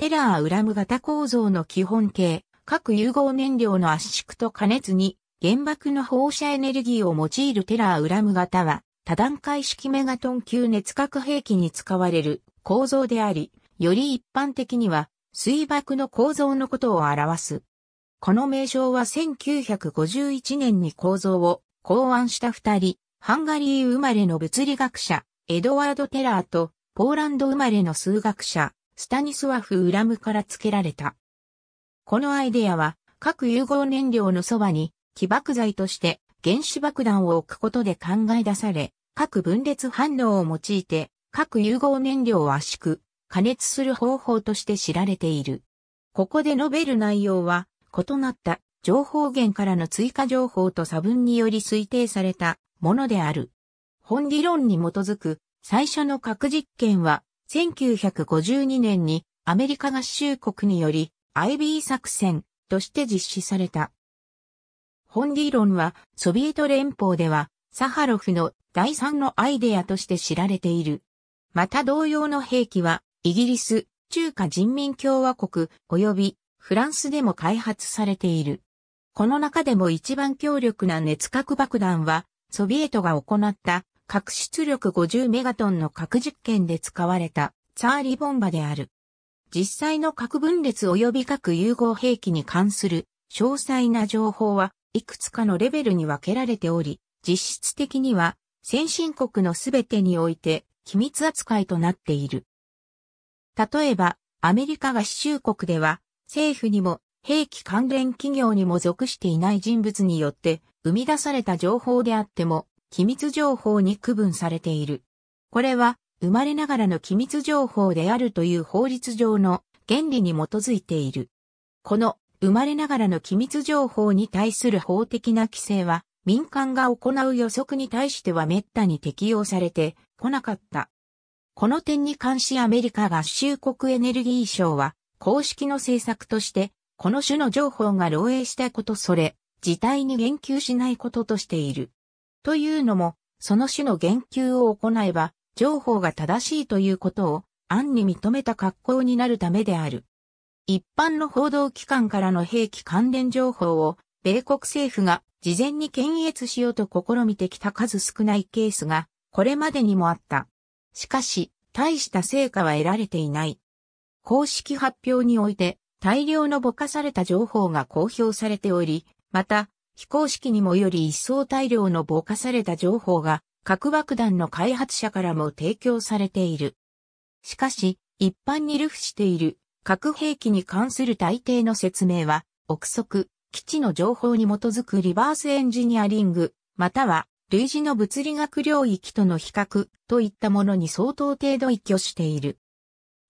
テラーウラム型構造の基本形、各融合燃料の圧縮と加熱に原爆の放射エネルギーを用いるテラーウラム型は多段階式メガトン級熱核兵器に使われる構造であり、より一般的には水爆の構造のことを表す。この名称は1951年に構造を考案した二人、ハンガリー生まれの物理学者、エドワード・テラーと、ポーランド生まれの数学者、スタニスワフ・ウラムから付けられた。このアイデアは、核融合燃料のそばに起爆剤として原子爆弾を置くことで考え出され、核分裂反応を用いて核融合燃料を圧縮、加熱する方法として知られている。ここで述べる内容は、異なった情報源からの追加情報と差分により推定されたものである。本理論に基づく最初の核実験は1952年にアメリカ合衆国により IB 作戦として実施された。本理論はソビエト連邦ではサハロフの第三のアイデアとして知られている。また同様の兵器はイギリス、中華人民共和国及びフランスでも開発されている。この中でも一番強力な熱核爆弾はソビエトが行った核出力50メガトンの核実験で使われたチャーリボンバである。実際の核分裂及び核融合兵器に関する詳細な情報はいくつかのレベルに分けられており、実質的には先進国のすべてにおいて機密扱いとなっている。例えば、アメリカ合衆国では政府にも兵器関連企業にも属していない人物によって生み出された情報であっても機密情報に区分されている。これは、生まれながらの機密情報であるという法律上の原理に基づいている。この生まれながらの機密情報に対する法的な規制は、民間が行う予測に対しては滅多に適用されてこなかった。この点に関しアメリカ合衆国エネルギー省は、公式の政策として、この種の情報が漏洩したことそれ、自体に言及しないこととしている。というのも、その種の言及を行えば、情報が正しいということを暗に認めた格好になるためである。一般の報道機関からの兵器関連情報を、米国政府が事前に検閲しようと試みてきた数少ないケースが、これまでにもあった。しかし、大した成果は得られていない。公式発表において、大量のぼかされた情報が公表されており、また、非公式にもより一層大量のぼかされた情報が核爆弾の開発者からも提供されている。しかし、一般に流布している核兵器に関する大抵の説明は、憶測、基地の情報に基づくリバースエンジニアリング、または類似の物理学領域との比較といったものに相当程度一挙している。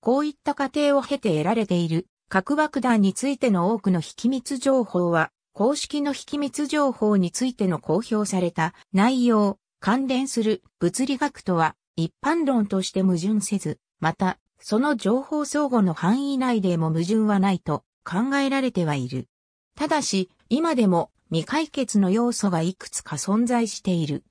こういった過程を経て得られている核爆弾についての多くの秘密情報は公式の秘密情報についての公表された内容、関連する物理学とは一般論として矛盾せず、また、その情報相互の範囲内でも矛盾はないと考えられてはいる。ただし、今でも未解決の要素がいくつか存在している。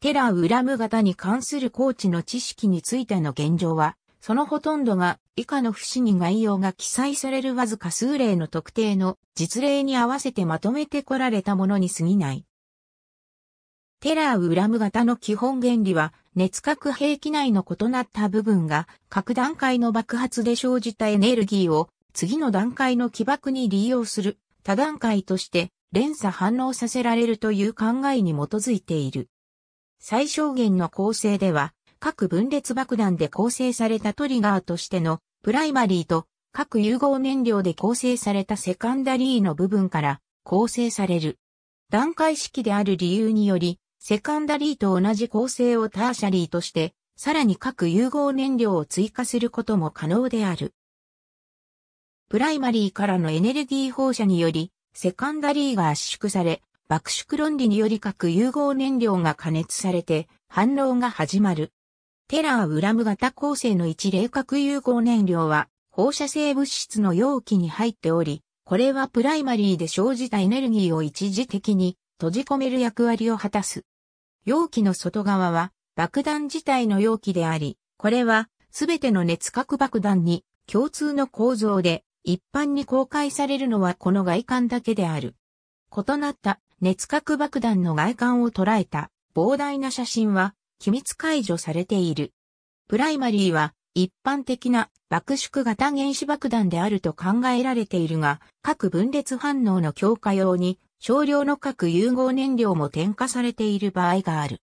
テラウラム型に関するコーチの知識についての現状は、そのほとんどが以下の不思に概要が記載されるわずか数例の特定の実例に合わせてまとめてこられたものに過ぎない。テラーウラム型の基本原理は、熱核兵器内の異なった部分が各段階の爆発で生じたエネルギーを次の段階の起爆に利用する多段階として連鎖反応させられるという考えに基づいている。最小限の構成では各分裂爆弾で構成されたトリガーとしてのプライマリーと各融合燃料で構成されたセカンダリーの部分から構成される。段階式である理由により、セカンダリーと同じ構成をターシャリーとして、さらに各融合燃料を追加することも可能である。プライマリーからのエネルギー放射により、セカンダリーが圧縮され、爆縮論理により各融合燃料が加熱されて、反応が始まる。テラーウラム型構成の一例核融合燃料は放射性物質の容器に入っており、これはプライマリーで生じたエネルギーを一時的に閉じ込める役割を果たす。容器の外側は爆弾自体の容器であり、これはすべての熱核爆弾に共通の構造で一般に公開されるのはこの外観だけである。異なった熱核爆弾の外観を捉えた膨大な写真は機密解除されている。プライマリーは一般的な爆縮型原子爆弾であると考えられているが、各分裂反応の強化用に少量の核融合燃料も添加されている場合がある。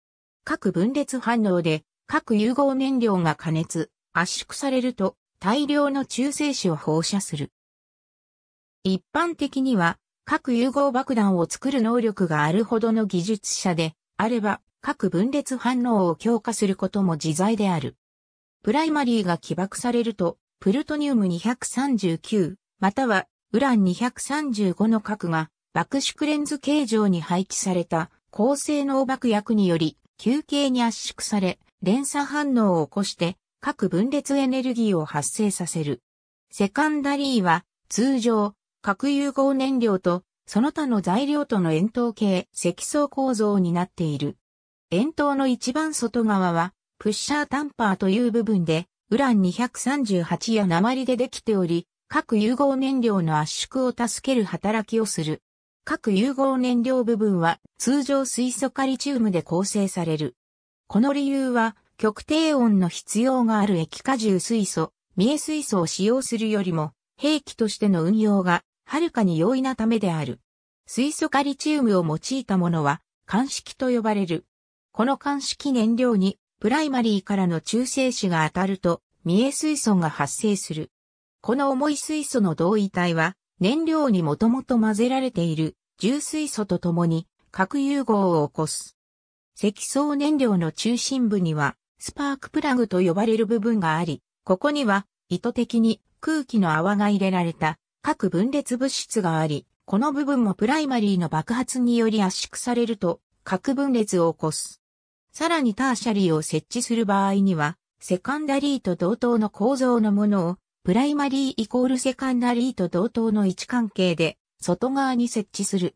各分裂反応で各融合燃料が加熱、圧縮されると大量の中性子を放射する。一般的には、核融合爆弾を作る能力があるほどの技術者であれば、各分裂反応を強化することも自在である。プライマリーが起爆されると、プルトニウム239、またはウラン235の核が爆縮レンズ形状に配置された高性能爆薬により球形に圧縮され連鎖反応を起こして各分裂エネルギーを発生させる。セカンダリーは通常核融合燃料とその他の材料との円筒形積層構造になっている。円筒の一番外側は、プッシャータンパーという部分で、ウラン238や鉛でできており、各融合燃料の圧縮を助ける働きをする。各融合燃料部分は通常水素カリチウムで構成される。この理由は極低温の必要がある液化重水素、見重水素を使用するよりも兵器としての運用がはるかに容易なためである。水素カリチウムを用いたものは、鑑識と呼ばれる。この乾式燃料にプライマリーからの中性子が当たると、三重水素が発生する。この重い水素の同位体は、燃料にもともと混ぜられている重水素とともに核融合を起こす。積層燃料の中心部にはスパークプラグと呼ばれる部分があり、ここには意図的に空気の泡が入れられた各分裂物質があり、この部分もプライマリーの爆発により圧縮されると核分裂を起こす。さらにターシャリーを設置する場合には、セカンダリーと同等の構造のものを、プライマリーイコールセカンダリーと同等の位置関係で、外側に設置する。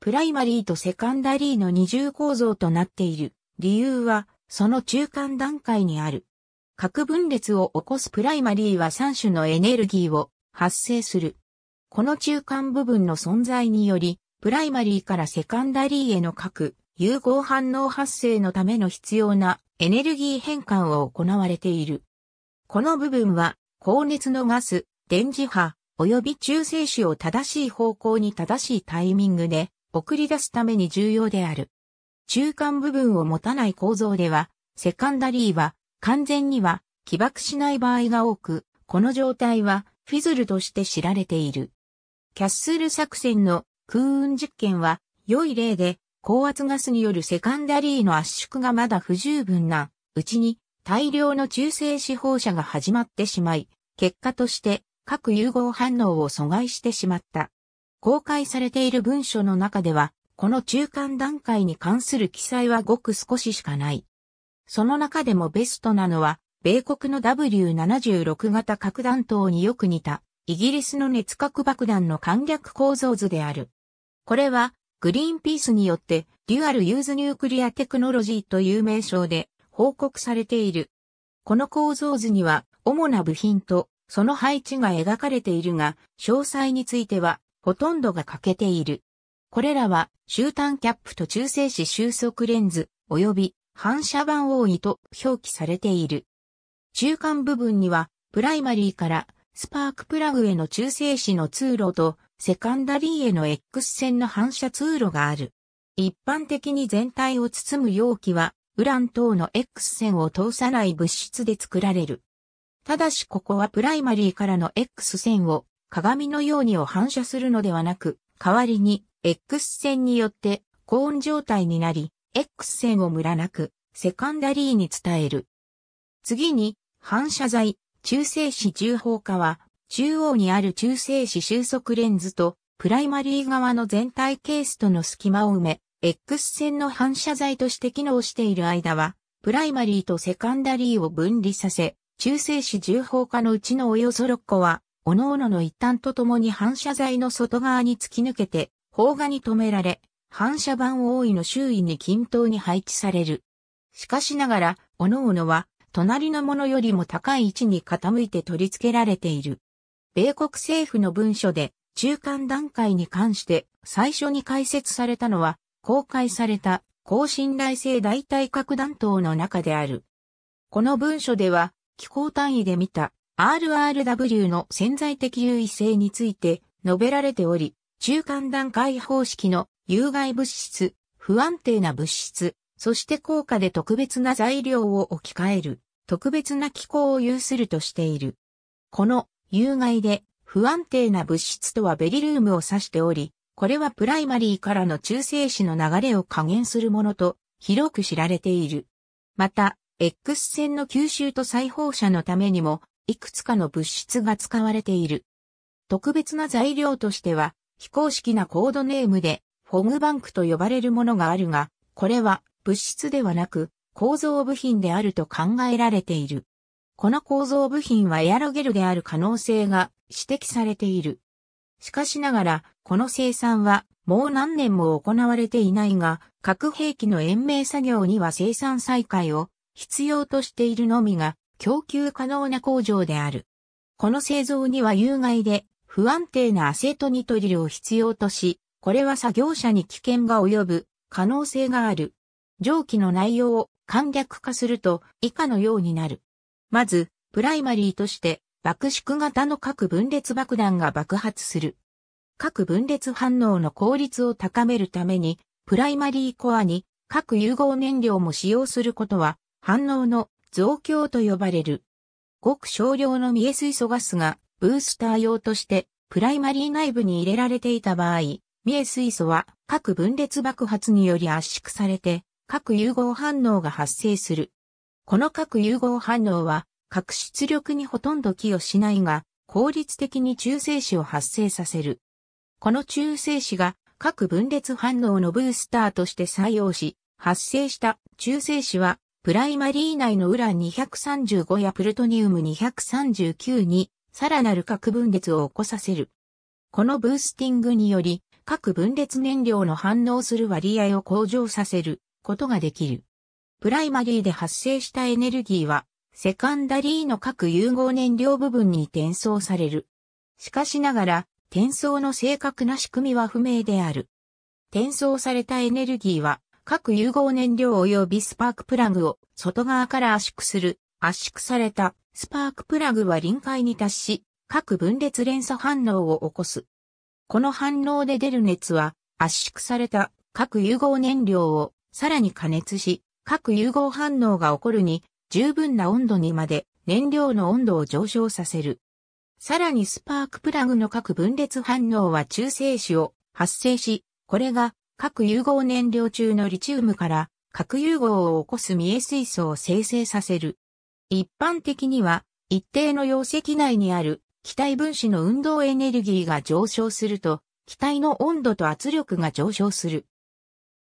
プライマリーとセカンダリーの二重構造となっている。理由は、その中間段階にある。核分裂を起こすプライマリーは3種のエネルギーを発生する。この中間部分の存在により、プライマリーからセカンダリーへの核融合反応発生のための必要なエネルギー変換を行われている。この部分は、高熱のガス、電磁波、及び中性子を正しい方向に正しいタイミングで送り出すために重要である。中間部分を持たない構造では、セカンダリーは完全には起爆しない場合が多く、この状態はフィズルとして知られている。キャッスル作戦の空運実験は良い例で高圧ガスによるセカンダリーの圧縮がまだ不十分なうちに大量の中性子放射が始まってしまい、結果として各融合反応を阻害してしまった。公開されている文書の中では、この中間段階に関する記載はごく少ししかない。その中でもベストなのは、米国の W76 型核弾頭によく似た、イギリスの熱核爆弾の簡略構造図である。これは、グリーンピースによって、デュアルユーズニュークリアテクノロジーという名称で報告されている。この構造図には、主な部品とその配置が描かれているが、詳細については、ほとんどが欠けている。これらは、終端キャップと中性子収束レンズ、及び反射板多いと表記されている。中間部分には、プライマリーからスパークプラグへの中性子の通路とセカンダリーへの X 線の反射通路がある。一般的に全体を包む容器は、ウラン等の X 線を通さない物質で作られる。ただしここはプライマリーからの X 線を鏡のようにを反射するのではなく、代わりに X 線によって高温状態になり、X 線をムラなくセカンダリーに伝える。次に、反射材、中性子重宝化は、中央にある中性子収束レンズとプライマリー側の全体ケースとの隙間を埋め、X 線の反射材として機能している間は、プライマリーとセカンダリーを分離させ、中性子重宝化のうちのおよそ6個は、各々の一端とともに反射材の外側に突き抜けて、邦画に止められ、反射板覆いの周囲に均等に配置される。しかしながら、各々は、隣のものよりも高い位置に傾いて取り付けられている。米国政府の文書で中間段階に関して最初に解説されたのは公開された高信頼性代替核弾頭の中である。この文書では気候単位で見た RRW の潜在的優位性について述べられており、中間段階方式の有害物質、不安定な物質、そして効果で特別な材料を置き換える、特別な機構を有するとしている。この有害で不安定な物質とはベリルームを指しており、これはプライマリーからの中性子の流れを加減するものと広く知られている。また、X 線の吸収と再放射のためにも、いくつかの物質が使われている。特別な材料としては、非公式なコードネームで、フォグバンクと呼ばれるものがあるが、これは物質ではなく、構造部品であると考えられている。この構造部品はエアロゲルである可能性が指摘されている。しかしながら、この生産はもう何年も行われていないが、核兵器の延命作業には生産再開を必要としているのみが供給可能な工場である。この製造には有害で不安定なアセートニトリルを必要とし、これは作業者に危険が及ぶ可能性がある。蒸気の内容を簡略化すると以下のようになる。まず、プライマリーとして、爆縮型の核分裂爆弾が爆発する。核分裂反応の効率を高めるために、プライマリーコアに核融合燃料も使用することは、反応の増強と呼ばれる。ごく少量のえ水素ガスがブースター用としてプライマリー内部に入れられていた場合、未水素は核分裂爆発により圧縮されて核融合反応が発生する。この核融合反応は、核出力にほとんど寄与しないが、効率的に中性子を発生させる。この中性子が核分裂反応のブースターとして採用し、発生した中性子は、プライマリー内のウラン235やプルトニウム239に、さらなる核分裂を起こさせる。このブースティングにより、核分裂燃料の反応する割合を向上させることができる。プライマリーで発生したエネルギーは、セカンダリーの各融合燃料部分に転送される。しかしながら、転送の正確な仕組みは不明である。転送されたエネルギーは、各融合燃料及びスパークプラグを外側から圧縮する。圧縮されたスパークプラグは臨界に達し、各分裂連鎖反応を起こす。この反応で出る熱は圧縮された各融合燃料をさらに加熱し、各融合反応が起こるに、十分な温度にまで燃料の温度を上昇させる。さらにスパークプラグの各分裂反応は中性子を発生し、これが各融合燃料中のリチウムから核融合を起こす見え水素を生成させる。一般的には一定の容積内にある気体分子の運動エネルギーが上昇すると、気体の温度と圧力が上昇する。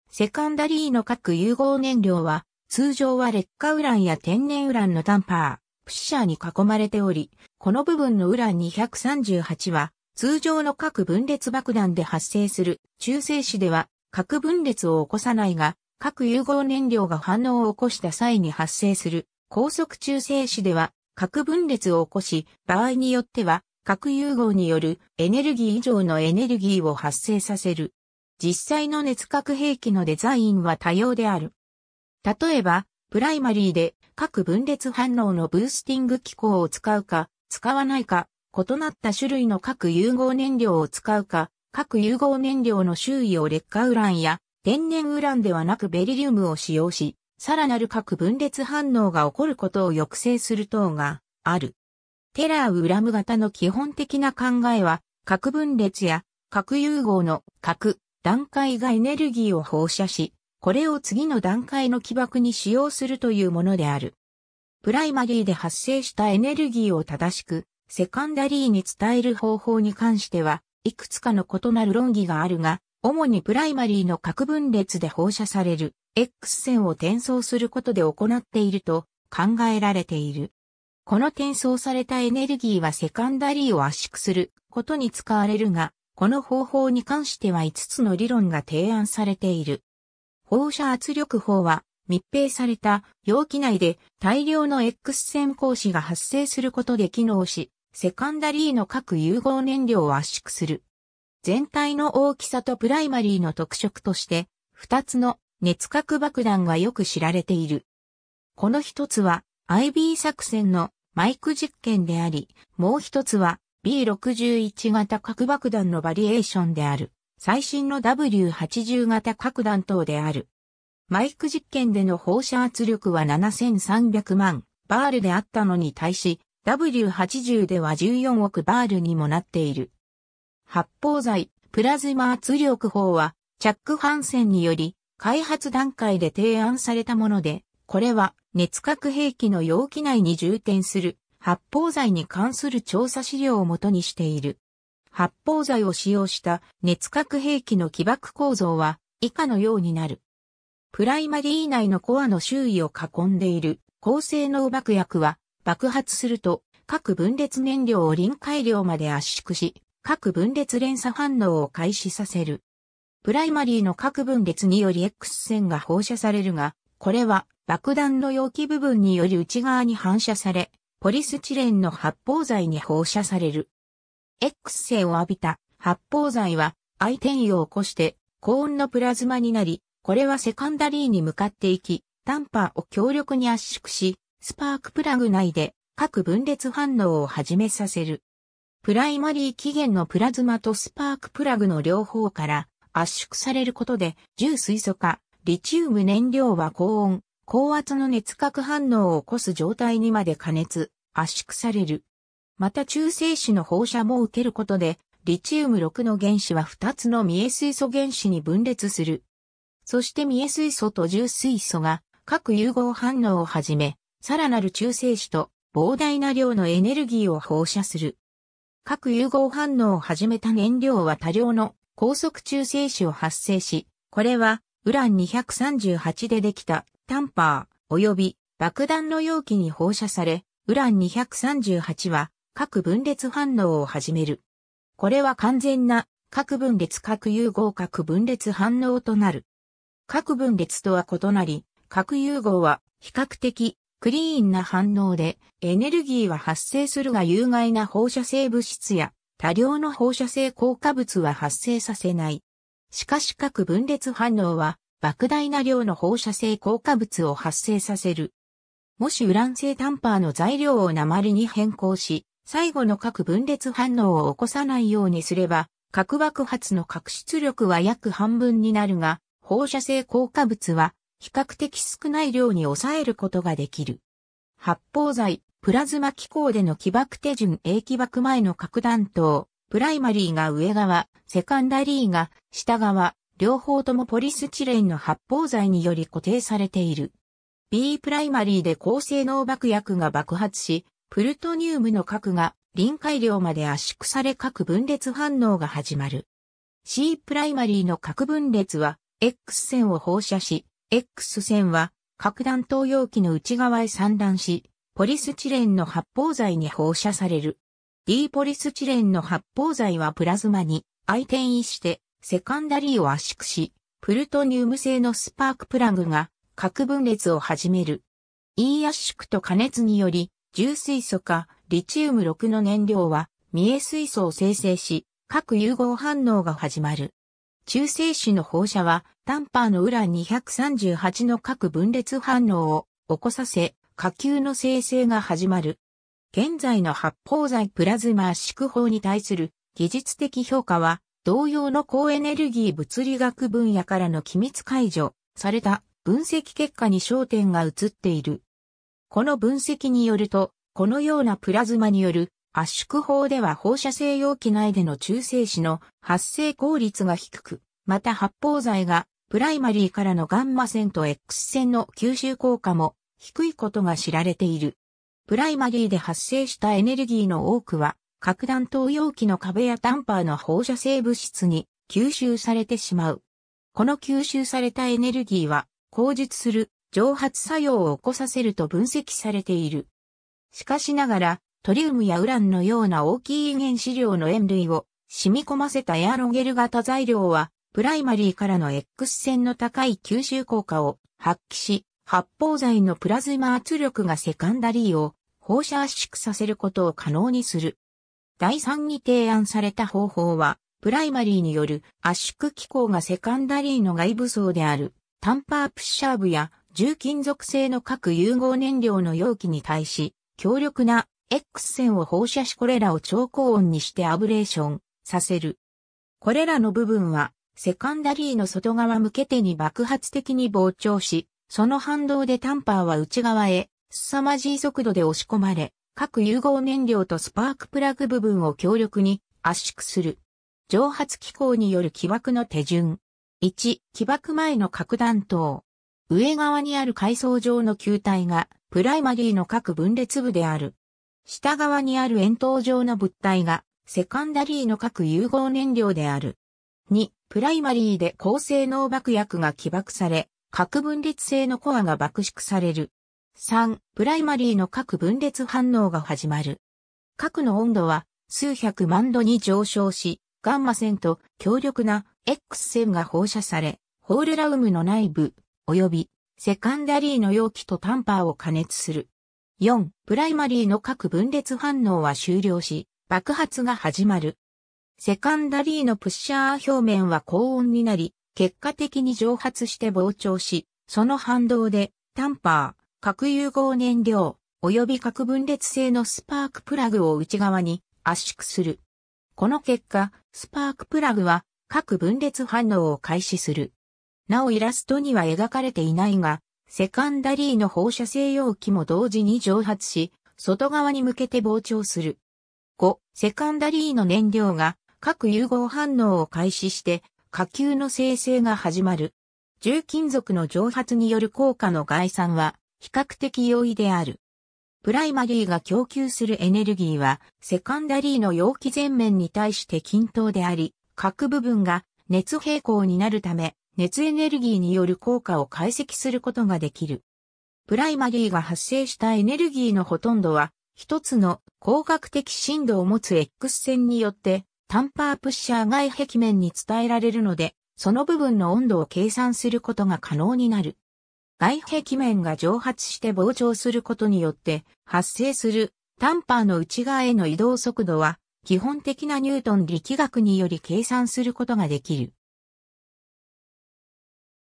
セカンダリーの各融合燃料は、通常は劣化ウランや天然ウランのダンパー、プッシャーに囲まれており、この部分のウラン238は、通常の核分裂爆弾で発生する中性子では核分裂を起こさないが、核融合燃料が反応を起こした際に発生する高速中性子では核分裂を起こし、場合によっては核融合によるエネルギー以上のエネルギーを発生させる。実際の熱核兵器のデザインは多様である。例えば、プライマリーで各分裂反応のブースティング機構を使うか、使わないか、異なった種類の核融合燃料を使うか、核融合燃料の周囲を劣化ウランや天然ウランではなくベリリウムを使用し、さらなる核分裂反応が起こることを抑制する等がある。テラーウラム型の基本的な考えは、核分裂や核融合の核段階がエネルギーを放射し、これを次の段階の起爆に使用するというものである。プライマリーで発生したエネルギーを正しく、セカンダリーに伝える方法に関しては、いくつかの異なる論議があるが、主にプライマリーの核分裂で放射される X 線を転送することで行っていると考えられている。この転送されたエネルギーはセカンダリーを圧縮することに使われるが、この方法に関しては5つの理論が提案されている。放射圧力法は密閉された容器内で大量の X 線光子が発生することで機能し、セカンダリーの各融合燃料を圧縮する。全体の大きさとプライマリーの特色として、2つの熱核爆弾がよく知られている。この1つは IB 作戦のマイク実験であり、もう1つは B61 型核爆弾のバリエーションである、最新の W80 型核弾頭である。マイク実験での放射圧力は7300万バールであったのに対し、W80 では14億バールにもなっている。発泡剤、プラズマ圧力法は、チャック・ハンセンにより、開発段階で提案されたもので、これは熱核兵器の容器内に充填する発泡剤に関する調査資料をもとにしている。発泡剤を使用した熱核兵器の起爆構造は以下のようになる。プライマリー内のコアの周囲を囲んでいる高性能爆薬は爆発すると各分裂燃料を臨界量まで圧縮し、各分裂連鎖反応を開始させる。プライマリーの各分裂により X 線が放射されるが、これは爆弾の容器部分により内側に反射され、ポリスチレンの発泡剤に放射される。X 線を浴びた発泡剤は、相転移を起こして高温のプラズマになり、これはセカンダリーに向かっていき、タンパーを強力に圧縮し、スパークプラグ内で各分裂反応を始めさせる。プライマリー起源のプラズマとスパークプラグの両方から圧縮されることで重水素化、リチウム燃料は高温、高圧の熱核反応を起こす状態にまで加熱、圧縮される。また中性子の放射も受けることで、リチウム6の原子は2つの未え水素原子に分裂する。そして未え水素と重水素が各融合反応をはじめ、さらなる中性子と膨大な量のエネルギーを放射する。各融合反応を始めた燃料は多量の高速中性子を発生し、これはウラン238でできたタンパー及び爆弾の容器に放射され、ウラン238は核分裂反応を始める。これは完全な核分裂核融合核分裂反応となる。核分裂とは異なり、核融合は比較的クリーンな反応でエネルギーは発生するが有害な放射性物質や多量の放射性効果物は発生させない。しかし核分裂反応は莫大な量の放射性効果物を発生させる。もしウラン製タンパーの材料を鉛に変更し、最後の核分裂反応を起こさないようにすれば、核爆発の核出力は約半分になるが、放射性効果物は比較的少ない量に抑えることができる。発泡剤、プラズマ機構での起爆手順 A 起爆前の核弾頭、プライマリーが上側、セカンダリーが下側、両方ともポリスチレンの発泡剤により固定されている。B プライマリーで高性能爆薬が爆発し、プルトニウムの核が臨界量まで圧縮され核分裂反応が始まる。C プライマリーの核分裂は X 線を放射し、X 線は核弾頭容器の内側へ散乱し、ポリスチレンの発泡剤に放射される。D ポリスチレンの発泡剤はプラズマに相転移してセカンダリーを圧縮し、プルトニウム製のスパークプラグが核分裂を始める。E 圧縮と加熱により、重水素化、リチウム6の燃料は、見え水素を生成し、核融合反応が始まる。中性子の放射は、タンパーのウラン238の核分裂反応を起こさせ、下級の生成が始まる。現在の発泡剤プラズマ圧縮法に対する技術的評価は、同様の高エネルギー物理学分野からの機密解除された分析結果に焦点が移っている。この分析によると、このようなプラズマによる圧縮法では放射性容器内での中性子の発生効率が低く、また発泡剤がプライマリーからのガンマ線と X 線の吸収効果も低いことが知られている。プライマリーで発生したエネルギーの多くは、核弾頭容器の壁やタンパーの放射性物質に吸収されてしまう。この吸収されたエネルギーは口述する蒸発作用を起こさせると分析されている。しかしながら、トリウムやウランのような大きい原子量の塩類を染み込ませたエアロゲル型材料は、プライマリーからの X 線の高い吸収効果を発揮し、発泡剤のプラズマ圧力がセカンダリーを放射圧縮させることを可能にする。第3に提案された方法は、プライマリーによる圧縮機構がセカンダリーの外部層であるタンパープッシャー部や重金属製の各融合燃料の容器に対し、強力な X 線を放射しこれらを超高温にしてアブレーションさせる。これらの部分は、セカンダリーの外側向けてに爆発的に膨張し、その反動でタンパーは内側へ、凄まじい速度で押し込まれ、各融合燃料とスパークプラグ部分を強力に圧縮する。蒸発機構による起爆の手順。1、起爆前の核弾頭。上側にある階層上の球体が、プライマリーの各分裂部である。下側にある円筒状の物体が、セカンダリーの各融合燃料である。2、プライマリーで高性能爆薬が起爆され、核分裂性のコアが爆縮される。3、プライマリーの核分裂反応が始まる。核の温度は数百万度に上昇し、ガンマ線と強力な X 線が放射され、ホールラウムの内部、及びセカンダリーの容器とタンパーを加熱する。4、プライマリーの各分裂反応は終了し、爆発が始まる。セカンダリーのプッシャー表面は高温になり、結果的に蒸発して膨張し、その反動で、タンパー、核融合燃料、及び核分裂性のスパークプラグを内側に圧縮する。この結果、スパークプラグは各分裂反応を開始する。なおイラストには描かれていないが、セカンダリーの放射性容器も同時に蒸発し、外側に向けて膨張する。5、セカンダリーの燃料が各融合反応を開始して、下級の生成が始まる。重金属の蒸発による効果の概算は比較的容易である。プライマリーが供給するエネルギーは、セカンダリーの容器全面に対して均等であり、各部分が熱平衡になるため、熱エネルギーによる効果を解析することができる。プライマリーが発生したエネルギーのほとんどは、一つの光学的振動を持つ X 線によって、タンパープッシャー外壁面に伝えられるので、その部分の温度を計算することが可能になる。外壁面が蒸発して膨張することによって発生するタンパーの内側への移動速度は基本的なニュートン力学により計算することができる。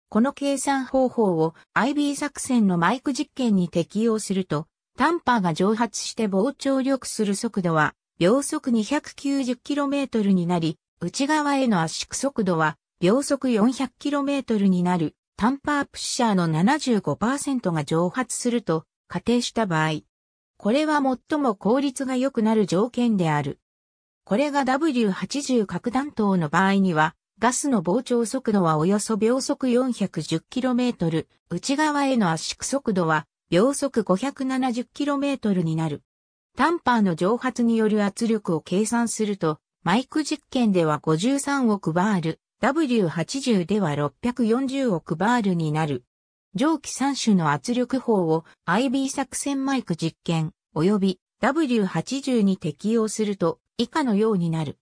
この計算方法を IB 作戦のマイク実験に適用すると、タンパーが蒸発して膨張力する速度は秒速 290km になり、内側への圧縮速度は秒速 400km になるタンパープッシャーの75%が蒸発すると仮定した場合、これは最も効率が良くなる条件である。これが W80 核弾頭の場合には、ガスの膨張速度はおよそ秒速 410km、内側への圧縮速度は秒速 570km になる。タンパーの蒸発による圧力を計算すると、マイク実験では53億バール、W80 では640億バールになる。蒸気3種の圧力法を IB 作戦マイク実験及び W80 に適用すると以下のようになる。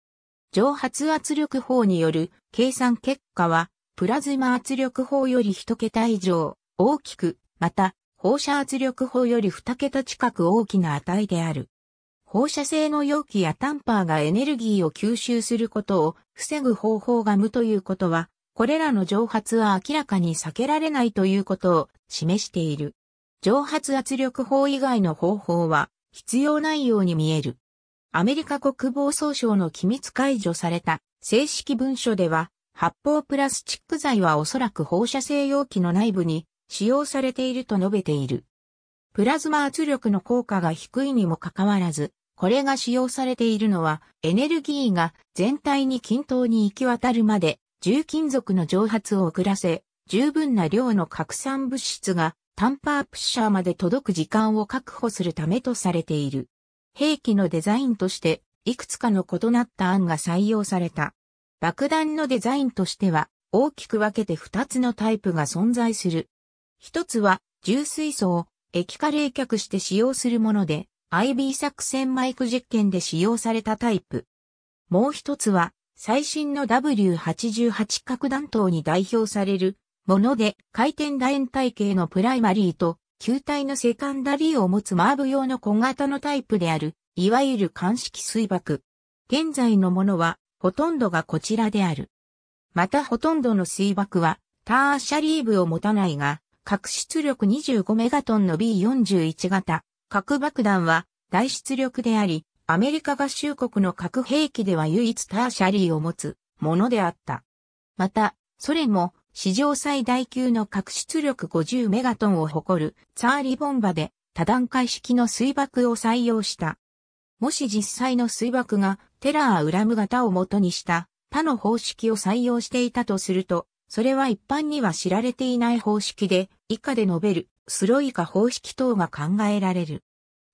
蒸発圧力法による計算結果はプラズマ圧力法より1桁以上大きく、また放射圧力法より2桁近く大きな値である。放射性の容器やタンパーがエネルギーを吸収することを防ぐ方法が無ということは、これらの蒸発は明らかに避けられないということを示している。蒸発圧力法以外の方法は必要ないように見える。アメリカ国防総省の機密解除された正式文書では、発泡プラスチック剤はおそらく放射性容器の内部に使用されていると述べている。プラズマ圧力の効果が低いにもかかわらず、これが使用されているのは、エネルギーが全体に均等に行き渡るまで、重金属の蒸発を遅らせ、十分な量の拡散物質がタンパープッシャーまで届く時間を確保するためとされている。兵器のデザインとして、いくつかの異なった案が採用された。爆弾のデザインとしては、大きく分けて2つのタイプが存在する。一つは、重水素を液化冷却して使用するもので、IB 作戦マイク実験で使用されたタイプ。もう一つは、最新の W88 核弾頭に代表されるもので、回転楕円体系のプライマリーと、球体のセカンダリーを持つマーブ用の小型のタイプである、いわゆる鑑識水爆。現在のものは、ほとんどがこちらである。またほとんどの水爆は、ターシャリーブを持たないが、核出力25メガトンの B41 型核爆弾は大出力であり、アメリカ合衆国の核兵器では唯一ターシャリーを持つものであった。また、ソ連も史上最大級の核出力50メガトンを誇るツァーリボンバで多段階式の水爆を採用した。もし実際の水爆がテラーウラム型を元にした他の方式を採用していたとすると、それは一般には知られていない方式で、以下で述べるスロイカ方式等が考えられる。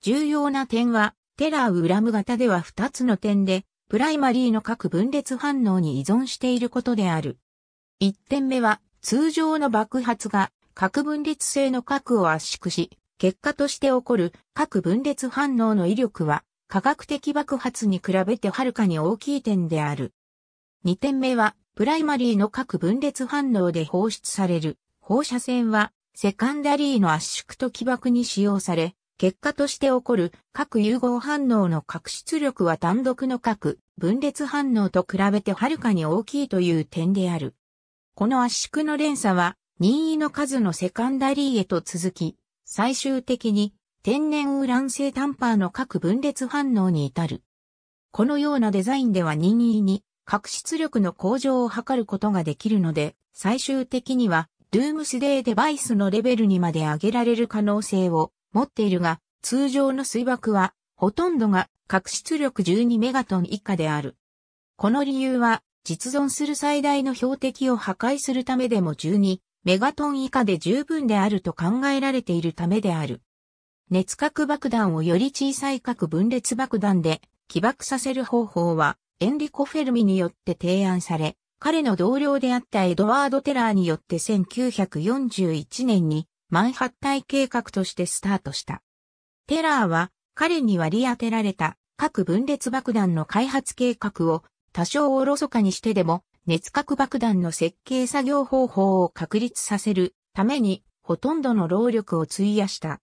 重要な点は、テラーウラム型では2つの点で、プライマリーの各分裂反応に依存していることである。1点目は、通常の爆発が核分裂性の核を圧縮し、結果として起こる核分裂反応の威力は、科学的爆発に比べてはるかに大きい点である。2点目は、プライマリーの核分裂反応で放出される放射線はセカンダリーの圧縮と起爆に使用され、結果として起こる核融合反応の核出力は単独の核分裂反応と比べてはるかに大きいという点である。この圧縮の連鎖は任意の数のセカンダリーへと続き、最終的に天然ウラン製タンパーの核分裂反応に至る。このようなデザインでは任意に核出力の向上を図ることができるので、最終的にはゥームスデーデバイスのレベルにまで上げられる可能性を持っているが、通常の水爆は、ほとんどが核出力12メガトン以下である。この理由は、実存する最大の標的を破壊するためでも12メガトン以下で十分であると考えられているためである。熱核爆弾をより小さい核分裂爆弾で起爆させる方法はエンリコ・フェルミによって提案され、彼の同僚であったエドワード・テラーによって1941年にマンハッタイ計画としてスタートした。テラーは彼に割り当てられた核分裂爆弾の開発計画を多少おろそかにしてでも熱核爆弾の設計作業方法を確立させるためにほとんどの労力を費やした。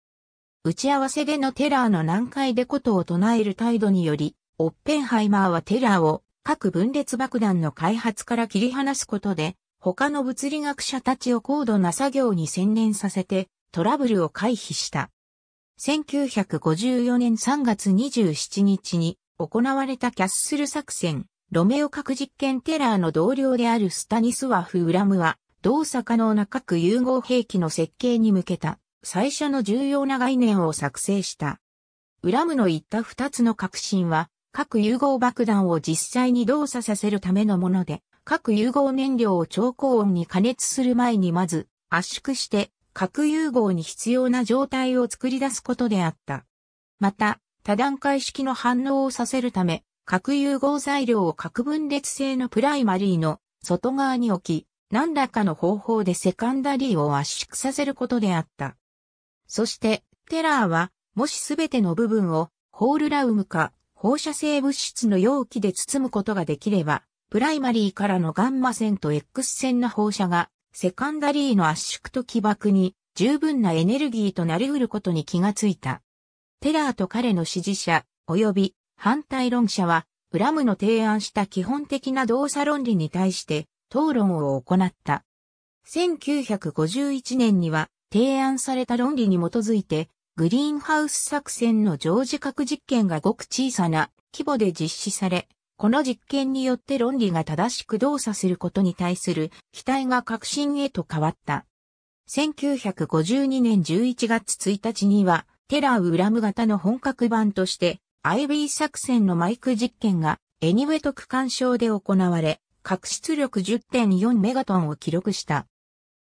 打ち合わせでのテラーの難解でことを唱える態度により、オッペンハイマーはテラーを核分裂爆弾の開発から切り離すことで、他の物理学者たちを高度な作業に専念させて、トラブルを回避した。1954年3月27日に行われたキャッスル作戦、ロメオ核実験テラーの同僚であるスタニスワフ・ウラムは、動作可能な核融合兵器の設計に向けた最初の重要な概念を作成した。ウラムの言った二つの革新は、核融合爆弾を実際に動作させるためのもので、核融合燃料を超高温に加熱する前にまず圧縮して核融合に必要な状態を作り出すことであった。また、多段階式の反応をさせるため、核融合材料を核分裂性のプライマリーの外側に置き、何らかの方法でセカンダリーを圧縮させることであった。そして、テラーは、もしすべての部分をホールラウムか放射性物質の容器で包むことができれば、プライマリーからのガンマ線と X 線の放射が、セカンダリーの圧縮と起爆に十分なエネルギーとなり得ることに気がついた。テラーと彼の支持者、及び反対論者は、ウラムの提案した基本的な動作論理に対して討論を行った。1951年には提案された論理に基づいてグリーンハウス作戦の常時核実験がごく小さな規模で実施され、この実験によって論理が正しく動作することに対する期待が革新へと変わった。1952年11月1日には、テラーウラム型の本格版として、IB 作戦のマイク実験がエニウェト区間賞で行われ、核出力10.4メガトンを記録した。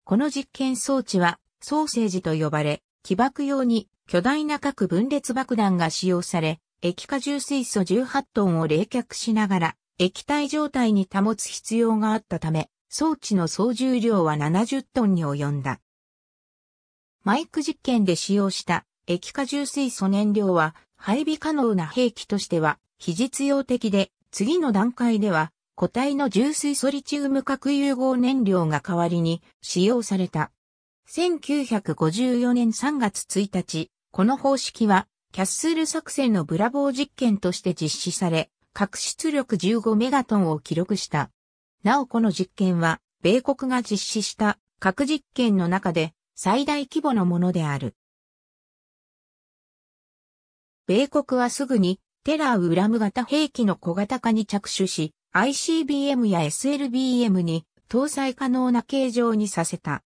この実験装置は、ソーセージと呼ばれ、起爆用に巨大な核分裂爆弾が使用され、液化重水素18トンを冷却しながら、液体状態に保つ必要があったため、装置の総重量は70トンに及んだ。マイク実験で使用した液化重水素燃料は配備可能な兵器としては非実用的で、次の段階では固体の重水素リチウム核融合燃料が代わりに使用された。1954年3月1日、この方式は、キャッスル作戦のブラボー実験として実施され、核出力15メガトンを記録した。なおこの実験は、米国が実施した核実験の中で最大規模のものである。米国はすぐにテラーウラム型兵器の小型化に着手し、ICBM や SLBM に搭載可能な形状にさせた。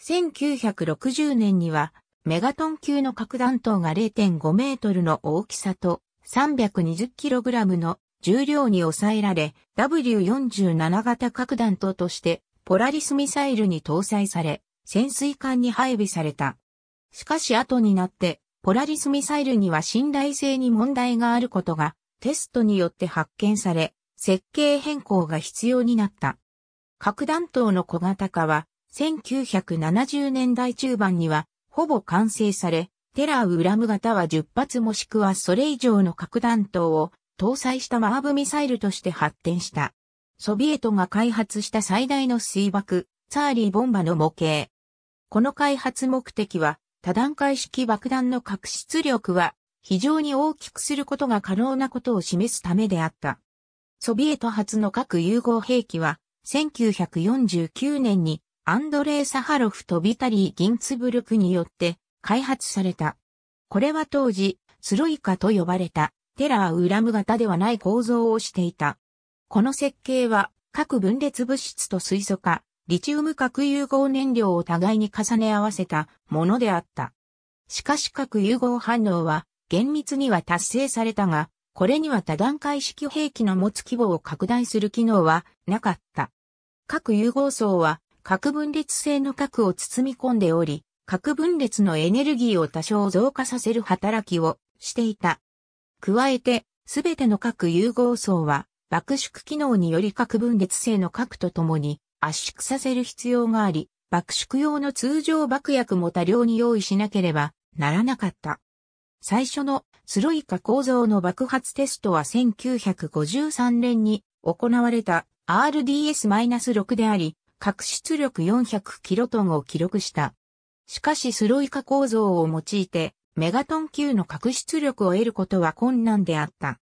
1960年にはメガトン級の核弾頭が0.5メートルの大きさと3 2 0ラムの重量に抑えられ、W47 型核弾頭としてポラリスミサイルに搭載され、潜水艦に配備された。しかし後になって、ポラリスミサイルには信頼性に問題があることがテストによって発見され、設計変更が必要になった。核弾頭の小型化は1970年代中盤にはほぼ完成され、テラーウラム型は10発もしくはそれ以上の核弾頭を搭載したマーブミサイルとして発展した。ソビエトが開発した最大の水爆、ツァーリーボンバの模型。この開発目的は、多段階式爆弾の核出力は非常に大きくすることが可能なことを示すためであった。ソビエト初の核融合兵器は1949年にアンドレイ・サハロフとビタリー・ギンツブルクによって開発された。これは当時、スロイカと呼ばれたテラーウラム型ではない構造をしていた。この設計は各分裂物質と水素化、リチウム核融合燃料を互いに重ね合わせたものであった。しかし核融合反応は厳密には達成されたが、これには多段階式兵器の持つ規模を拡大する機能はなかった。核融合層は核分裂性の核を包み込んでおり、核分裂のエネルギーを多少増加させる働きをしていた。加えて、すべての核融合層は、爆縮機能により核分裂性の核とともに圧縮させる必要があり、爆縮用の通常爆薬も多量に用意しなければならなかった。最初のスロイカ構造の爆発テストは1953年に行われた RDS-6 であり、核出力400キロトンを記録した。しかしスロイカ構造を用いて、メガトン級の核出力を得ることは困難であった。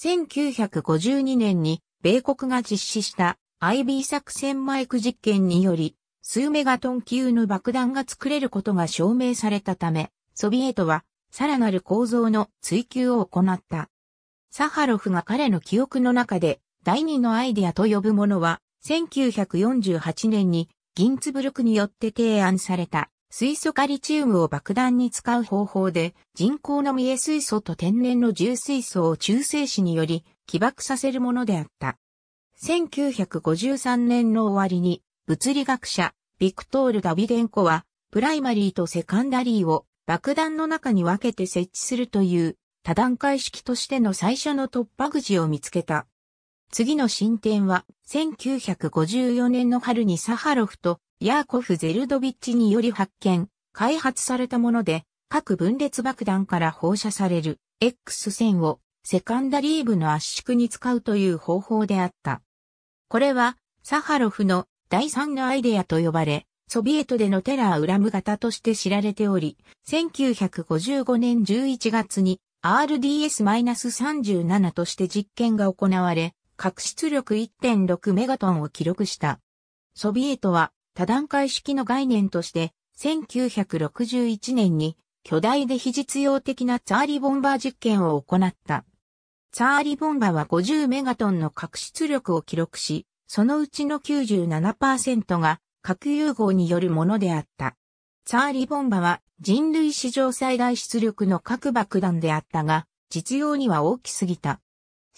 1952年に、米国が実施した IB 作戦マイク実験により、数メガトン級の爆弾が作れることが証明されたため、ソビエトは、さらなる構造の追求を行った。サハロフが彼の記憶の中で、第二のアイデアと呼ぶものは、1948年にギンツブルクによって提案された水素カリチウムを爆弾に使う方法で人工の見え水素と天然の重水素を中性子により起爆させるものであった。1953年の終わりに物理学者ビクトール・ダビデンコはプライマリーとセカンダリーを爆弾の中に分けて設置するという多段階式としての最初の突破口を見つけた。次の進展は、1954年の春にサハロフとヤーコフ・ゼルドビッチにより発見、開発されたもので、各分裂爆弾から放射される X 線をセカンダリーブの圧縮に使うという方法であった。これは、サハロフの第三のアイデアと呼ばれ、ソビエトでのテラーウラム型として知られており、1955年11月に RDS-37 として実験が行われ、核出力1.6メガトンを記録した。ソビエトは多段階式の概念として、1961年に巨大で非実用的なツァーリボンバー実験を行った。ツァーリボンバーは50メガトンの核出力を記録し、そのうちの97%が核融合によるものであった。ツァーリボンバは人類史上最大出力の核爆弾であったが、実用には大きすぎた。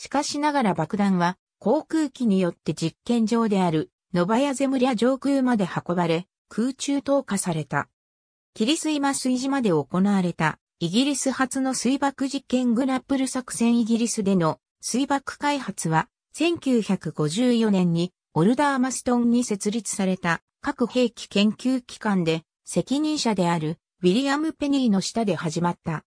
しかしながら爆弾は航空機によって実験場であるノバヤゼムリア上空まで運ばれ、空中投下された。キリスイマ水島で行われたイギリス初の水爆実験グラップル作戦イギリスでの水爆開発は1954年にオルダーマストンに設立された核兵器研究機関で責任者であるウィリアム・ペニーの下で始まった。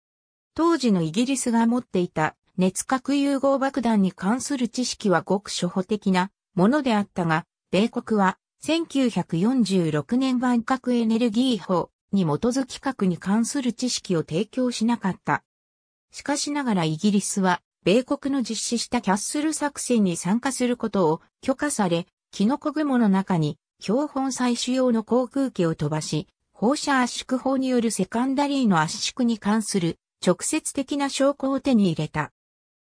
当時のイギリスが持っていた熱核融合爆弾に関する知識はごく初歩的なものであったが、米国は1946年万核エネルギー法に基づき核に関する知識を提供しなかった。しかしながらイギリスは、米国の実施したキャッスル作戦に参加することを許可され、キノコ雲の中に標本採取用の航空機を飛ばし、放射圧縮法によるセカンダリーの圧縮に関する直接的な証拠を手に入れた。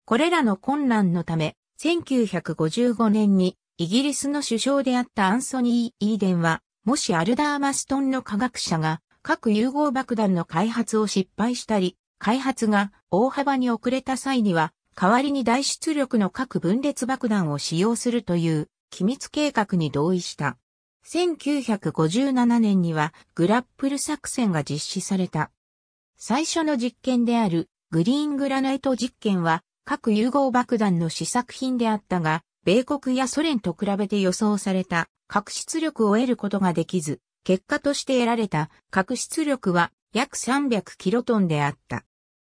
これらの混乱のため、1955年にイギリスの首相であったアンソニー・イーデンは、もしアルダーマストンの科学者が核融合爆弾の開発を失敗したり、開発が大幅に遅れた際には、代わりに大出力の核分裂爆弾を使用するという機密計画に同意した。1957年にはグラップル作戦が実施された。最初の実験であるグリーングラナイト実験は核融合爆弾の試作品であったが、米国やソ連と比べて予想された核出力を得ることができず、結果として得られた核出力は約300キロトンであった。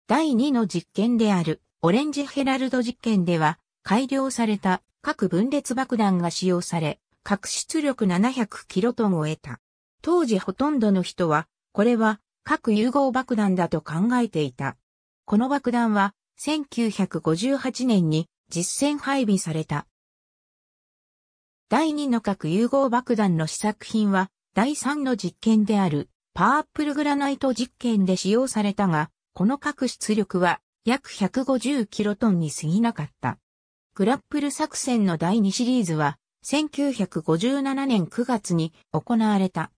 第2の実験であるオレンジヘラルド実験では改良された核分裂爆弾が使用され、核出力700キロトンを得た。当時ほとんどの人は、これは核融合爆弾だと考えていた。この爆弾は1958年に実戦配備された。第2の核融合爆弾の試作品は、第3の実験であるパーップルグラナイト実験で使用されたが、この核出力は約150キロトンに過ぎなかった。グラップル作戦の第2シリーズは1957年9月に行われた。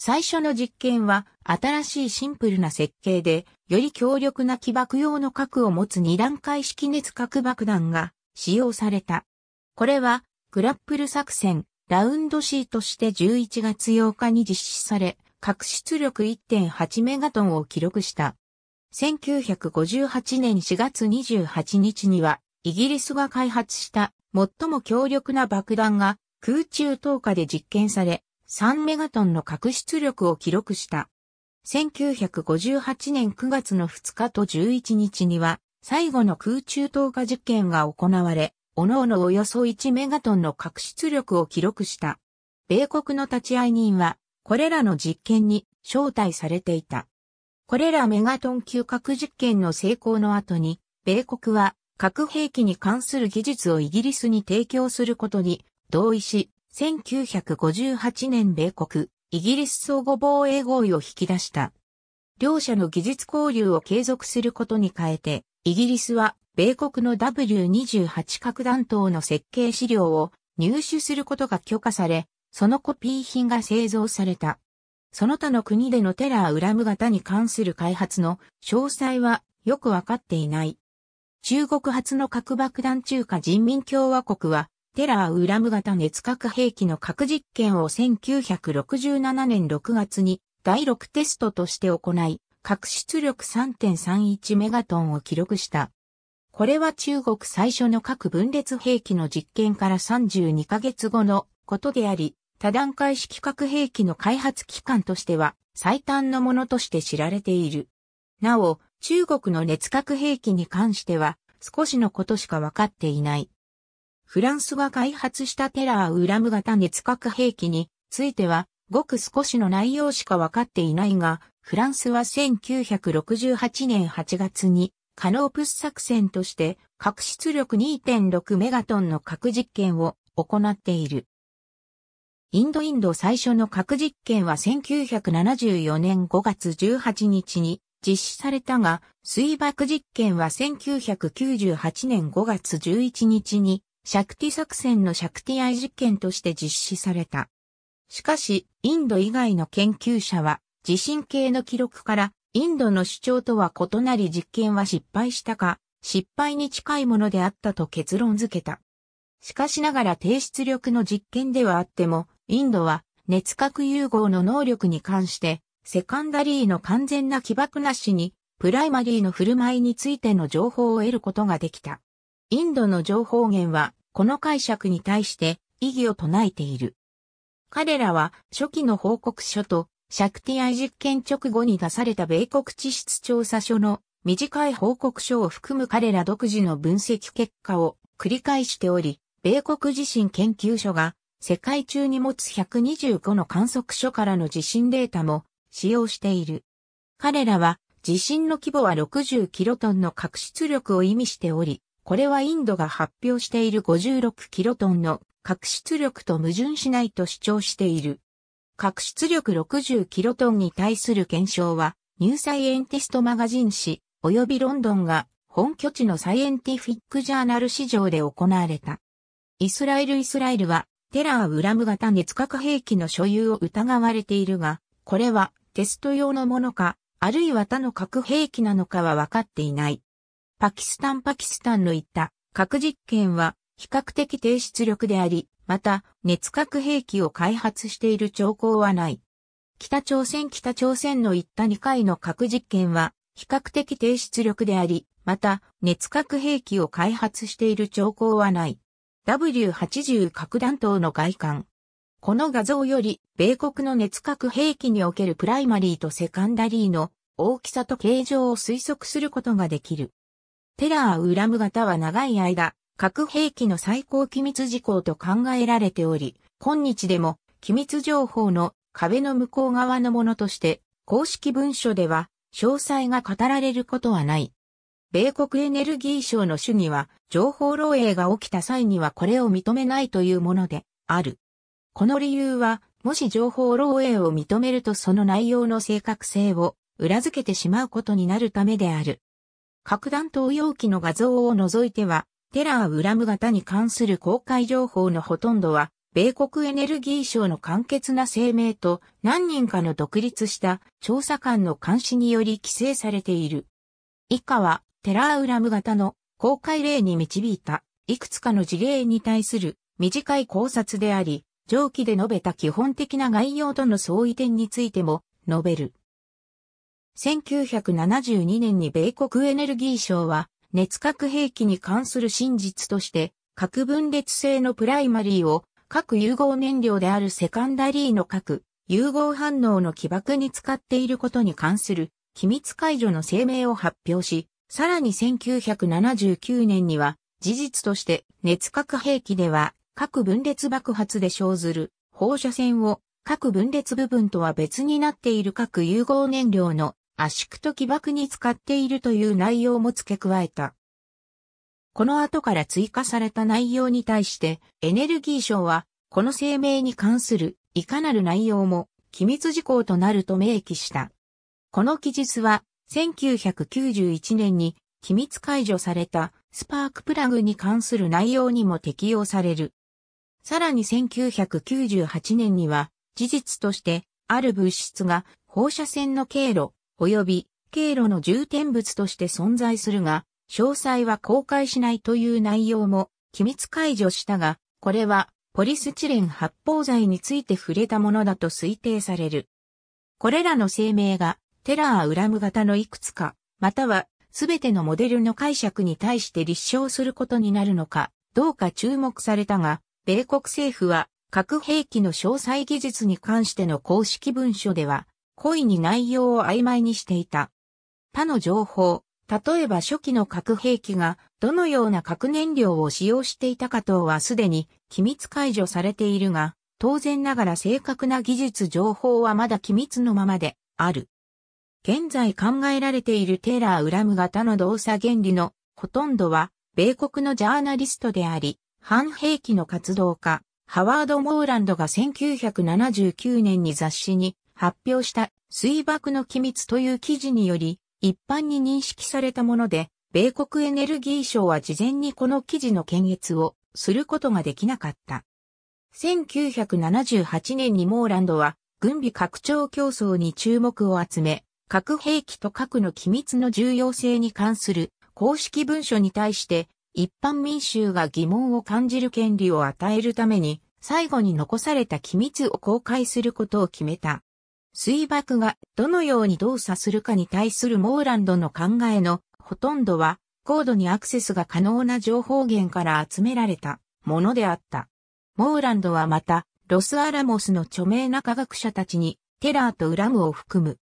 最初の実験は新しいシンプルな設計で、より強力な起爆用の核を持つ二段階式熱核爆弾が使用された。これはグラップル作戦ラウンド C として11月8日に実施され、核出力1.8メガトンを記録した。1958年4月28日には、イギリスが開発した最も強力な爆弾が空中投下で実験され、3メガトンの核出力を記録した。1958年9月の2日と11日には、最後の空中投下実験が行われ、おのおのおよそ1メガトンの核出力を記録した。米国の立会人は、これらの実験に招待されていた。これらメガトン級核実験の成功の後に、米国は核兵器に関する技術をイギリスに提供することに同意し、1958年米国、イギリス相互防衛合意を引き出した。両者の技術交流を継続することに変えて、イギリスは米国の W28 核弾頭の設計資料を入手することが許可され、そのコピー品が製造された。その他の国でのテラーウラム型に関する開発の詳細はよくわかっていない。中国発の核爆弾中華人民共和国はテラー・ウラム型熱核兵器の核実験を1967年6月に第6テストとして行い、核出力3.31メガトンを記録した。これは中国最初の核分裂兵器の実験から32ヶ月後のことであり、多段階式核兵器の開発期間としては最短のものとして知られている。なお、中国の熱核兵器に関しては少しのことしか分かっていない。フランスが開発したテラーウラム型熱核兵器については、ごく少しの内容しか分かっていないが、フランスは1968年8月に、カノープス作戦として、核出力2.6メガトンの核実験を行っている。インドインド最初の核実験は1974年5月18日に実施されたが、水爆実験は1998年5月11日にシャクティ作戦のシャクティアイ実験として実施された。しかし、インド以外の研究者は、地震計の記録から、インドの主張とは異なり実験は失敗したか、失敗に近いものであったと結論付けた。しかしながら低出力の実験ではあっても、インドは熱核融合の能力に関して、セカンダリーの完全な起爆なしに、プライマリーの振る舞いについての情報を得ることができた。インドの情報源は、この解釈に対して異議を唱えている。彼らは初期の報告書とシャクティアイ実験直後に出された米国地質調査書の短い報告書を含む彼ら独自の分析結果を繰り返しており、米国地震研究所が世界中に持つ125の観測所からの地震データも使用している。彼らは地震の規模は60キロトンの核出力を意味しており、これはインドが発表している56キロトンの核出力と矛盾しないと主張している。核出力60キロトンに対する検証は、ニューサイエンティストマガジン誌、及びロンドンが本拠地のサイエンティフィックジャーナル市場で行われた。イスラエルイスラエルは、テラーウラム型熱核兵器の所有を疑われているが、これはテスト用のものか、あるいは他の核兵器なのかは分かっていない。パキスタンパキスタンの言った核実験は比較的低出力であり、また熱核兵器を開発している兆候はない。北朝鮮北朝鮮の言った2回の核実験は比較的低出力であり、また熱核兵器を開発している兆候はない。W80 核弾頭の外観。この画像より、米国の熱核兵器におけるプライマリーとセカンダリーの大きさと形状を推測することができる。テラーウラム型は長い間、核兵器の最高機密事項と考えられており、今日でも機密情報の壁の向こう側のものとして、公式文書では詳細が語られることはない。米国エネルギー省の主義は、情報漏洩が起きた際にはこれを認めないというものである。この理由は、もし情報漏洩を認めるとその内容の正確性を裏付けてしまうことになるためである。核弾頭容器の画像を除いては、テラーウラム型に関する公開情報のほとんどは、米国エネルギー省の簡潔な声明と何人かの独立した調査官の監視により規制されている。以下は、テラーウラム型の公開例に導いた、いくつかの事例に対する短い考察であり、上記で述べた基本的な概要との相違点についても述べる。1972年に米国エネルギー省は、熱核兵器に関する真実として、核分裂性のプライマリーを、核融合燃料であるセカンダリーの核融合反応の起爆に使っていることに関する機密解除の声明を発表し、さらに1979年には事実として熱核兵器では核分裂爆発で生ずる放射線を核分裂部分とは別になっている核融合燃料の圧縮と起爆に使っているという内容も付け加えた。この後から追加された内容に対してエネルギー省はこの声明に関するいかなる内容も機密事項となると明記した。この記述は1991年に機密解除されたスパークプラグに関する内容にも適用される。さらに1998年には事実としてある物質が放射線の経路及び経路の重点物として存在するが、詳細は公開しないという内容も機密解除したが、これはポリスチレン発泡剤について触れたものだと推定される。これらの声明がテラーウラム型のいくつか、またはすべてのモデルの解釈に対して立証することになるのか、どうか注目されたが、米国政府は核兵器の詳細技術に関しての公式文書では、故意に内容を曖昧にしていた。他の情報、例えば初期の核兵器がどのような核燃料を使用していたか等はすでに機密解除されているが、当然ながら正確な技術情報はまだ機密のままである。現在考えられているテーラー・ウラム型の動作原理のほとんどは米国のジャーナリストであり、反兵器の活動家、ハワード・モーランドが1979年に雑誌に発表した水爆の機密という記事により、一般に認識されたもので、米国エネルギー省は事前にこの記事の検閲をすることができなかった。1978年にモーランドは軍備拡張競争に注目を集め、核兵器と核の機密の重要性に関する公式文書に対して一般民衆が疑問を感じる権利を与えるために最後に残された機密を公開することを決めた。水爆がどのように動作するかに対するモーランドの考えのほとんどは高度にアクセスが可能な情報源から集められたものであった。モーランドはまたロス・アラモスの著名な科学者たちにテラーとウラムを含む。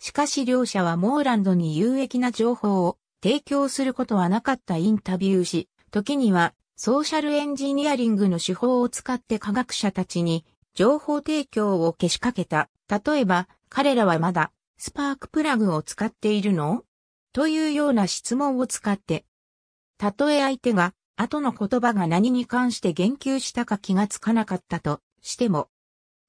しかし両者はモーランドに有益な情報を提供することはなかったインタビューし、時にはソーシャルエンジニアリングの手法を使って科学者たちに情報提供をけしかけた例えば、彼らはまだ、スパークプラグを使っているのというような質問を使って、たとえ相手が、後の言葉が何に関して言及したか気がつかなかったとしても、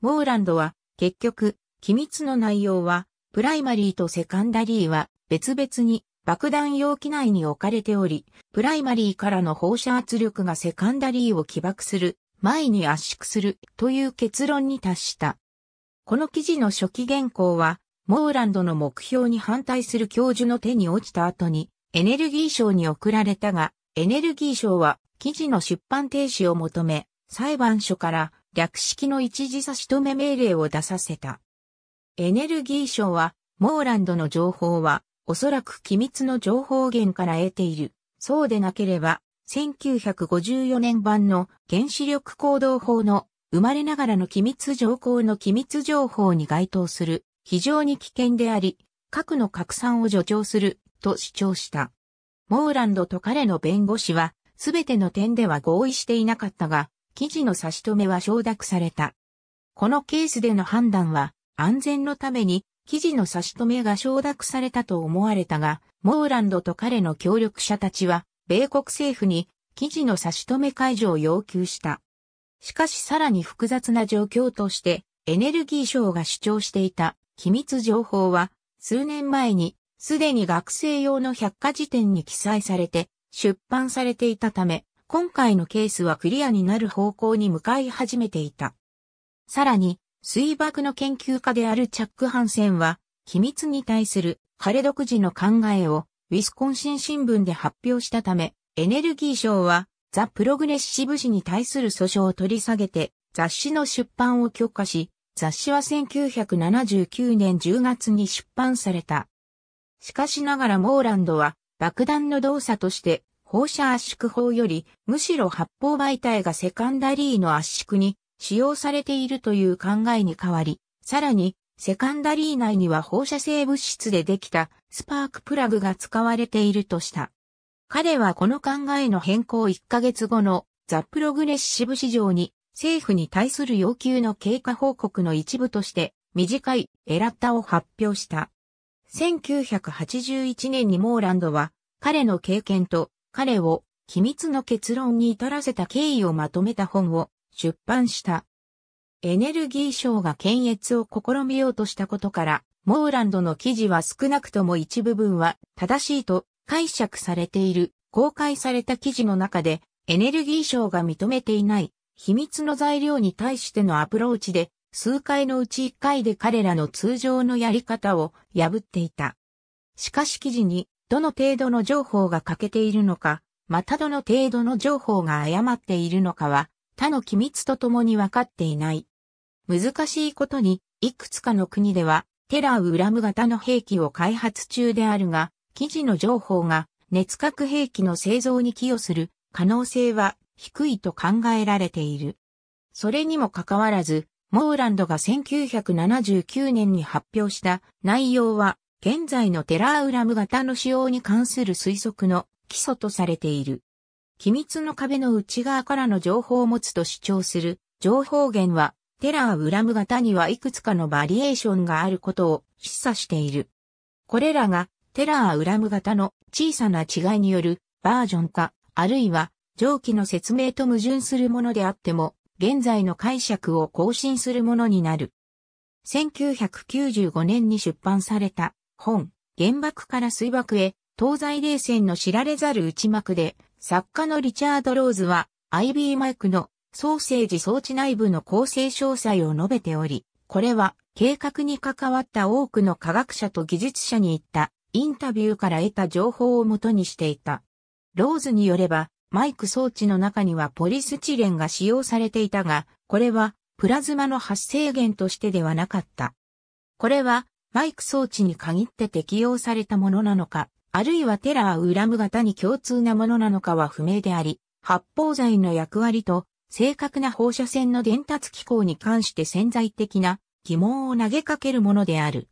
モーランドは、結局、機密の内容は、プライマリーとセカンダリーは別々に爆弾容器内に置かれており、プライマリーからの放射圧力がセカンダリーを起爆する、前に圧縮するという結論に達した。この記事の初期原稿は、モーランドの目標に反対する教授の手に落ちた後に、エネルギー賞に送られたが、エネルギー賞は、記事の出版停止を求め、裁判所から略式の一時差し止め命令を出させた。エネルギー賞は、モーランドの情報は、おそらく機密の情報源から得ている。そうでなければ、1954年版の原子力行動法の生まれながらの機密情報の機密情報に該当する、非常に危険であり、核の拡散を助長する、と主張した。モーランドと彼の弁護士は、すべての点では合意していなかったが、記事の差し止めは承諾された。このケースでの判断は、安全のために、記事の差し止めが承諾されたと思われたが、モーランドと彼の協力者たちは、米国政府に記事の差し止め解除を要求した。しかしさらに複雑な状況として、エネルギー省が主張していた機密情報は、数年前に、すでに学生用の百科事典に記載されて、出版されていたため、今回のケースはクリアになる方向に向かい始めていた。さらに、水爆の研究家であるチャック・ハンセンは、機密に対する彼独自の考えをウィスコンシン新聞で発表したため、エネルギー省はザ・プログレッシブ誌に対する訴訟を取り下げて、雑誌の出版を許可し、雑誌は1979年10月に出版された。しかしながらモーランドは、爆弾の動作として、放射圧縮法より、むしろ発泡媒体がセカンダリーの圧縮に使用されているという考えに変わり、さらに、セカンダリー内には放射性物質でできたスパークプラグが使われているとした。彼はこの考えの変更1ヶ月後のザ・プログレッシブ市場に政府に対する要求の経過報告の一部として短いエラッタを発表した。1981年にモーランドは彼の経験と彼を機密の結論に至らせた経緯をまとめた本を出版した。エネルギー省が検閲を試みようとしたことから、モーランドの記事は少なくとも一部分は正しいと解釈されている公開された記事の中でエネルギー省が認めていない秘密の材料に対してのアプローチで数回のうち1回で彼らの通常のやり方を破っていた。しかし記事にどの程度の情報が欠けているのか、またどの程度の情報が誤っているのかは他の機密とともに分かっていない。難しいことにいくつかの国ではテラー・ウラム型の兵器を開発中であるが、記事の情報が熱核兵器の製造に寄与する可能性は低いと考えられている。それにもかかわらず、モーランドが1979年に発表した内容は、現在のテラーウラム型の使用に関する推測の基礎とされている。機密の壁の内側からの情報を持つと主張する情報源は、テラーウラム型にはいくつかのバリエーションがあることを示唆している。これらがテラーウラム型の小さな違いによるバージョン化、あるいは上記の説明と矛盾するものであっても、現在の解釈を更新するものになる。1995年に出版された本、原爆から水爆へ、東西冷戦の知られざる内幕で、作家のリチャード・ローズは、IB マイクのソーセージ装置内部の構成詳細を述べており、これは計画に関わった多くの科学者と技術者に言ったインタビューから得た情報をもとにしていた。ローズによれば、マイク装置の中にはポリスチレンが使用されていたが、これはプラズマの発生源としてではなかった。これはマイク装置に限って適用されたものなのか、あるいはテラーウラム型に共通なものなのかは不明であり、発泡剤の役割と正確な放射線の伝達機構に関して潜在的な疑問を投げかけるものである。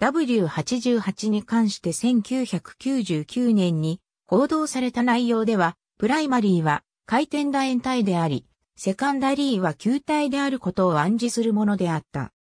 W88 に関して1999年に報道された内容では、プライマリーは回転楕円体であり、セカンダリーは球体であることを暗示するものであった。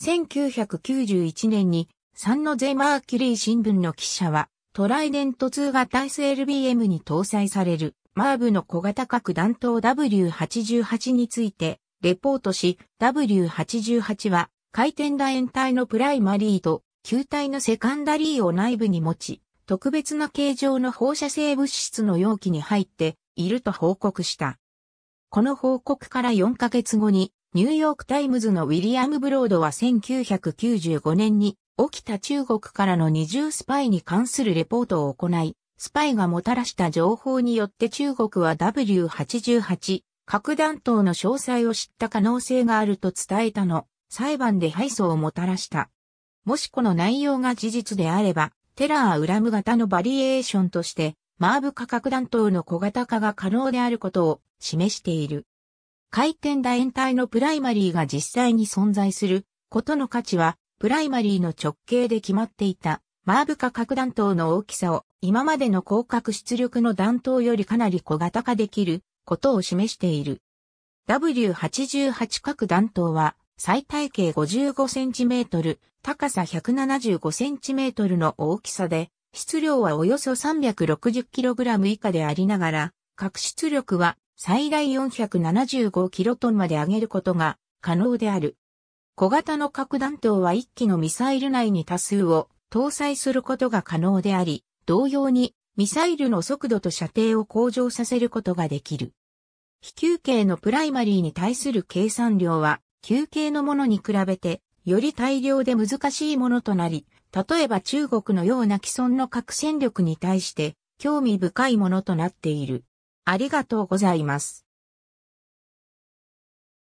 1991年にサンノゼ・マーキュリー新聞の記者は、トライデント2型 SLBM に搭載されるマーブの小型核弾頭 W88 についてレポートし、W88 は回転楕円体のプライマリーと球体のセカンダリーを内部に持ち、特別な形状の放射性物質の容器に入っていると報告した。この報告から4ヶ月後に、ニューヨークタイムズのウィリアム・ブロードは1995年に起きた中国からの二重スパイに関するレポートを行い、スパイがもたらした情報によって中国は W88 核弾頭の詳細を知った可能性があると伝えたの裁判で敗訴をもたらした。もしこの内容が事実であれば、テラーウラム型のバリエーションとして、マーブ価格弾頭の小型化が可能であることを示している。回転楕円体のプライマリーが実際に存在することの価値は、プライマリーの直径で決まっていた、マーブ価格弾頭の大きさを今までの広角出力の弾頭よりかなり小型化できることを示している。W88 核弾頭は最体径 55cm、高さ 175cm の大きさで、質量はおよそ 360kg 以下でありながら、核出力は最大 475kt まで上げることが可能である。小型の核弾頭は1機のミサイル内に多数を搭載することが可能であり、同様にミサイルの速度と射程を向上させることができる。飛球系のプライマリーに対する計算量は休憩のものに比べて、より大量で難しいものとなり、例えば中国のような既存の核戦力に対して、興味深いものとなっている。ありがとうございます。